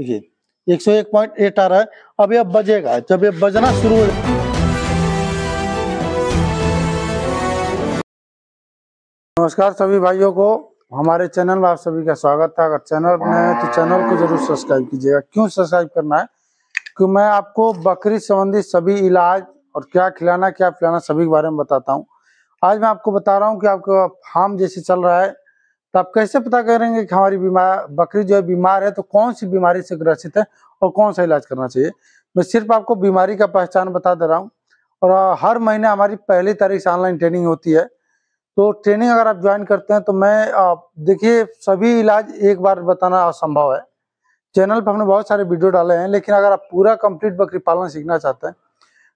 देखिए एक सौ एक पॉइंट एट आ रहा है अब यह बजेगा जब यह बजना शुरू हो नमस्कार सभी भाइयों को हमारे चैनल में आप सभी का स्वागत है अगर चैनल में है तो चैनल को जरूर सब्सक्राइब कीजिएगा क्यों सब्सक्राइब करना है क्यों मैं आपको बकरी संबंधी सभी इलाज और क्या खिलाना क्या पिलाना सभी के बारे में बताता हूँ आज मैं आपको बता रहा हूँ कि आपका फार्म जैसे चल रहा है तो आप कैसे पता करेंगे कि हमारी बीमार बकरी जो है बीमार है तो कौन सी बीमारी से ग्रसित है और कौन सा इलाज करना चाहिए मैं सिर्फ आपको बीमारी का पहचान बता दे रहा हूँ और हर महीने हमारी पहली तारीख से ऑनलाइन ट्रेनिंग होती है तो ट्रेनिंग अगर आप ज्वाइन करते हैं तो मैं देखिए सभी इलाज एक बार बताना असंभव है चैनल पर हमने बहुत सारे वीडियो डाले हैं लेकिन अगर आप पूरा कंप्लीट बकरी पालन सीखना चाहते हैं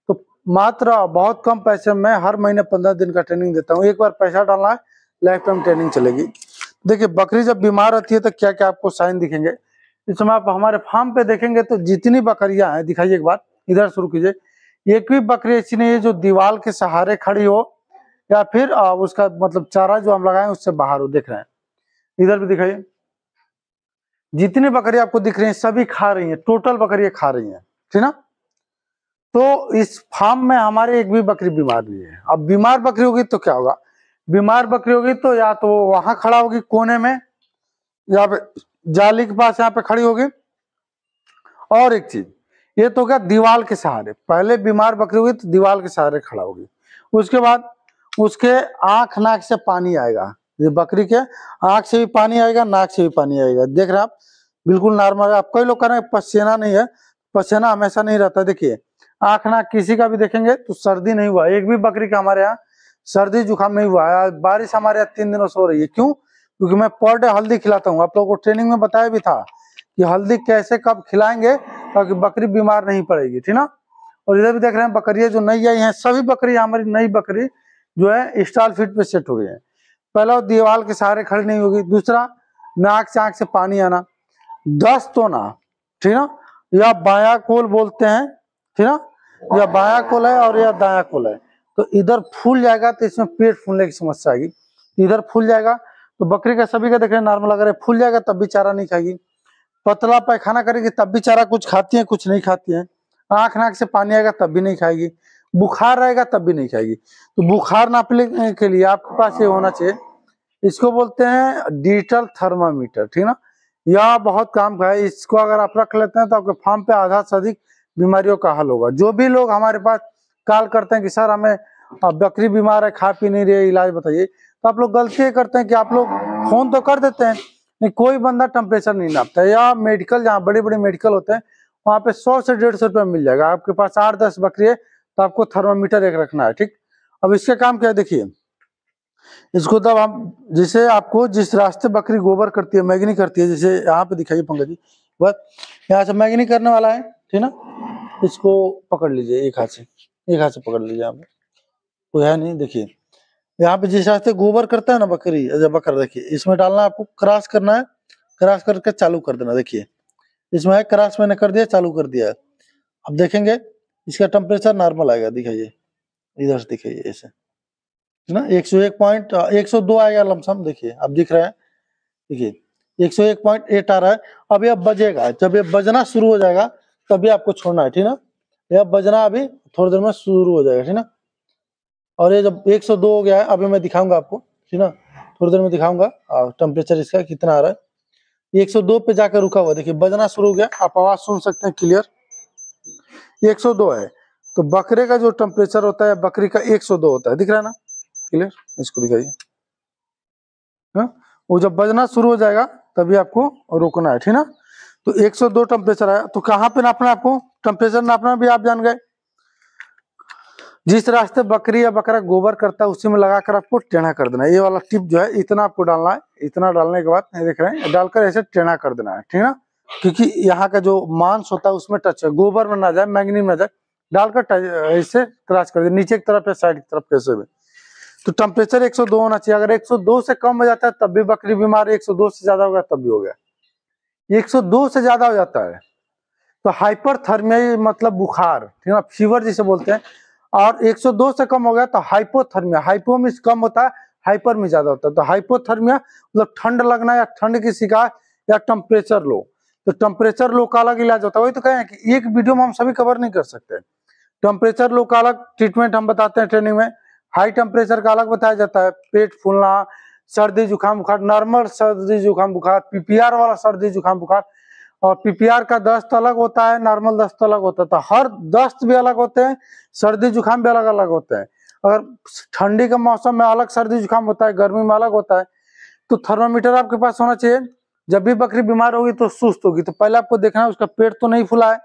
तो मात्र बहुत कम पैसे में हर महीने पंद्रह दिन का ट्रेनिंग देता हूँ एक बार पैसा डालना है लाइफ टाइम ट्रेनिंग चलेगी देखिए बकरी जब बीमार होती है तो क्या क्या आपको साइन दिखेंगे इस समय आप हमारे फार्म पे देखेंगे तो जितनी बकरियां हैं दिखाइए एक बार इधर शुरू कीजिए एक भी बकरी ऐसी नहीं है जो दीवार के सहारे खड़ी हो या फिर उसका मतलब चारा जो हम लगाए उससे बाहर हो देख रहे हैं इधर भी दिखाइए जितनी बकरी आपको दिख रही है सभी खा रही है टोटल बकरियां खा रही है ठीक ना तो इस फार्म में हमारे एक भी बकरी बीमार नहीं है अब बीमार बकरी होगी तो क्या होगा बीमार बकरी होगी तो या तो वो वहां खड़ा होगी कोने में या जाली के पास यहाँ पे खड़ी होगी और एक चीज ये तो क्या दीवार के सहारे पहले बीमार बकरी होगी तो दीवार के सहारे खड़ा होगी उसके बाद उसके आंख नाक से पानी आएगा ये बकरी के आंख से भी पानी आएगा नाक से भी पानी आएगा देख रहे आप बिल्कुल नॉर्मल आप कई लोग कह रहे हैं पसीना नहीं है पसीना हमेशा नहीं रहता देखिए आंख नाक किसी का भी देखेंगे तो सर्दी नहीं हुआ एक भी बकरी का हमारे यहाँ सर्दी जुकाम नहीं हुआ है बारिश हमारे यहाँ तीन दिनों से हो रही है क्यों क्योंकि मैं पर डे हल्दी खिलाता हूँ आप लोगों को ट्रेनिंग में बताया भी था कि हल्दी कैसे कब खिलाएंगे ताकि बकरी बीमार नहीं पड़ेगी ठीक ना और इधर भी देख रहे हैं बकरियां जो नई आई हैं सभी बकरियां हमारी नई बकरी जो है स्टाल फीट पे सेट हो गई है पहला दीवार के सहारे खड़ी नहीं होगी दूसरा नाक से आंख से पानी आना दस तो ना ठीक ना या बाया कोल बोलते हैं ठीक ना या बाया कोल है और या दाया कोल है तो इधर फूल जाएगा तो इसमें पेट फूलने की समस्या आएगी तो इधर फूल जाएगा तो बकरी का सभी का देख रहे नॉर्मल अगर फूल जाएगा तब भी चारा नहीं खाएगी पतला पैखाना करेगी तब भी चारा कुछ खाती है कुछ नहीं खाती है आंख नाक से पानी आएगा तब भी नहीं खाएगी बुखार रहेगा तब भी नहीं खाएगी तो बुखार नापने के लिए आपके पास ये होना चाहिए इसको बोलते हैं डिजिटल थर्मामीटर ठीक ना यह बहुत काम का है इसको अगर आप रख लेते हैं तो आपके फार्म पे आधा से अधिक बीमारियों का हल होगा जो भी लोग हमारे पास कॉल करते हैं कि सर हमें बकरी बीमार है खा पी नहीं रही है इलाज बताइए तो आप लोग गलती करते हैं कि आप लोग फोन तो कर देते हैं नहीं कोई बंदा टेम्परेचर नहीं नापता है या मेडिकल जहाँ बड़े बड़े मेडिकल होते हैं वहाँ पे सौ से डेढ़ सौ मिल जाएगा आपके पास आठ दस बकरी है तो आपको थर्मामीटर एक रखना है ठीक अब इसका काम क्या है देखिए इसको तब हम जिसे आपको जिस रास्ते बकरी गोबर करती है मैगनी करती है जैसे यहाँ पे दिखाइए पंकज जी बस यहाँ से मैगनी करने वाला है ठीक ना इसको पकड़ लीजिए एक हाथ से एक हाथ से पकड़ लीजिए आप कोई है नहीं देखिए यहाँ पे जिस रास्ते गोबर करता है ना बकरी अच्छा बकर देखिए इसमें डालना आपको क्रॉस करना है क्रॉस करके चालू कर देना देखिए इसमें है क्रॉस मैंने कर दिया चालू कर दिया अब देखेंगे इसका टेम्परेचर नॉर्मल आएगा दिखाइए इधर से दिखाइए ऐसे ना एक सौ एक पॉइंट एक सौ दो आएगा लमसम देखिए अब दिख रहा है देखिए एक सौ एक पॉइंट एट आ रहा है अब यह बजेगा जब ये बजना शुरू हो जाएगा तभी आपको छोड़ना है ठीक ना यह बजना अभी थोड़ी देर में शुरू हो जाएगा ठीक ना और ये जब 102 हो गया है अभी मैं दिखाऊंगा आपको ठीक ना थोड़ी देर में दिखाऊंगा और टेम्परेचर इसका कितना आ रहा है 102 पे जाकर रुका हुआ देखिए बजना शुरू हो गया आप आवाज सुन सकते हैं क्लियर 102 है तो बकरे का जो टेम्परेचर होता है बकरी का 102 होता है दिख रहा है ना क्लियर इसको दिखाइए हाँ? वो जब बजना शुरू हो जाएगा तभी आपको रोकना है ठीक ना तो 102 टेम्परेचर आया तो कहाँ पे नापना आपको टेम्परेचर नापना भी आप जान गए जिस रास्ते बकरी या बकरा गोबर करता है उसी में लगाकर आपको टेढ़ा कर देना है ये वाला टिप जो है इतना आपको डालना है इतना डालने के बाद देख रहे हैं डालकर ऐसे टेढ़ा कर देना है ठीक ना क्योंकि यहाँ का जो मांस होता है उसमें टच है गोबर में ना जाए मैंगनी में जाए डालकर ऐसे क्रॉस कर दे नीचे की तरफ या साइड की तरफ कैसे भी तो टेम्परेचर एक होना चाहिए अगर एक से कम हो जाता है तब भी बकरी बीमार एक से ज्यादा होगा तब भी हो गया 102 से ज्यादा हो जाता है तो हाइपरथर्मिया मतलब बुखार ठीक है फीवर जिसे बोलते हैं और 102 से कम हो गया तो हाइपोथर्मिया हाइपो में कम होता है हाइपर में ज्यादा होता है तो हाइपोथर्मिया मतलब ठंड लगना या ठंड की शिकायत या टेम्परेचर लो तो टेम्परेचर लो का अलग इलाज होता है वही तो कहें कि एक वीडियो में हम सभी कवर नहीं कर सकते टेम्परेचर लो का अलग ट्रीटमेंट हम बताते हैं ट्रेनिंग में हाई टेम्परेचर का अलग बताया जाता है पेट फूलना सर्दी जुकाम बुखार नॉर्मल सर्दी जुकाम बुखार पीपीआर वाला सर्दी जुकाम बुखार और पीपीआर का दस्त अलग होता है नॉर्मल दस्त अलग होता है तो हर दस्त भी अलग होते हैं सर्दी जुकाम भी अलग अलग होते हैं अगर ठंडी के मौसम में अलग सर्दी जुकाम होता है गर्मी में अलग होता है तो थर्मामीटर आपके पास होना चाहिए जब भी बकरी बीमार होगी तो सुस्त होगी तो पहले आपको देखना है उसका पेट तो नहीं फुला है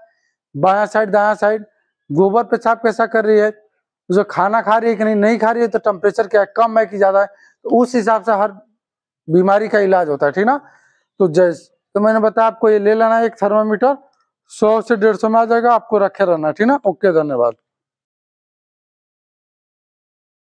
बाया साइड दाया साइड गोबर पेशाब कैसा कर रही है जो खाना खा रही है कि नहीं नहीं खा रही है तो टेम्परेचर क्या है कम है कि ज्यादा है तो उस हिसाब से हर बीमारी का इलाज होता है ठीक ना तो जैस तो मैंने बताया आपको ये ले लेना है एक थर्मामीटर सौ से डेढ़ सौ में आ जाएगा आपको रखे रहना ठीक ना ओके धन्यवाद